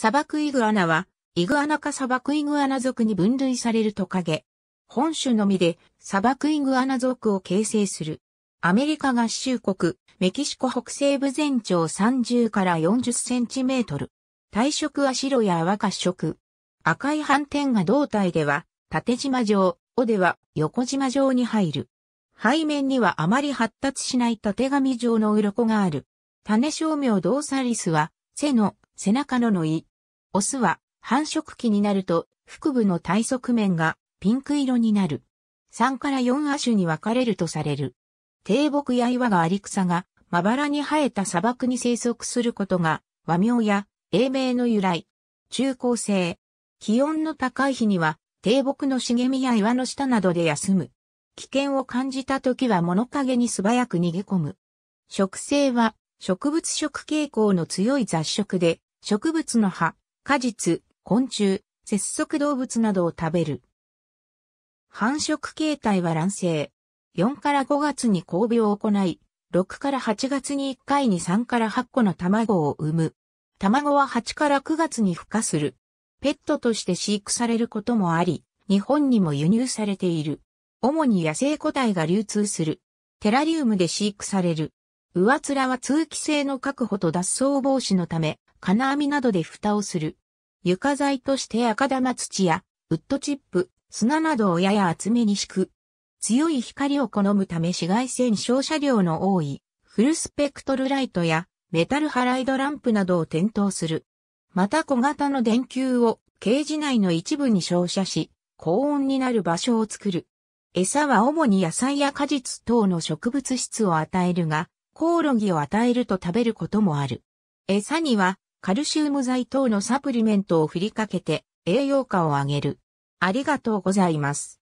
砂漠イグアナは、イグアナか砂漠イグアナ族に分類されるトカゲ。本種のみで砂漠イグアナ族を形成する。アメリカ合衆国、メキシコ北西部全長30から40センチメートル。体色は白や淡褐色。赤い斑点が胴体では縦縞状、尾では横縞状に入る。背面にはあまり発達しない縦紙状の鱗がある。種照明ドーサリスは、背の背中ののい、オスは繁殖期になると腹部の体側面がピンク色になる。3から4亜種に分かれるとされる。低木や岩があり草がまばらに生えた砂漠に生息することが和名や英名の由来。中高生。気温の高い日には低木の茂みや岩の下などで休む。危険を感じた時は物陰に素早く逃げ込む。植生は植物食傾向の強い雑食で植物の葉、果実、昆虫、節足動物などを食べる。繁殖形態は卵生。4から5月に交尾を行い、6から8月に1回に3から8個の卵を産む。卵は8から9月に孵化する。ペットとして飼育されることもあり、日本にも輸入されている。主に野生個体が流通する。テラリウムで飼育される。上面は通気性の確保と脱走防止のため、金網などで蓋をする。床材として赤玉土やウッドチップ、砂などをやや厚めに敷く。強い光を好むため紫外線照射量の多いフルスペクトルライトやメタルハライドランプなどを点灯する。また小型の電球をケージ内の一部に照射し、高温になる場所を作る。餌は主に野菜や果実等の植物質を与えるが、コオロギを与えると食べることもある。餌にはカルシウム剤等のサプリメントを振りかけて栄養価を上げる。ありがとうございます。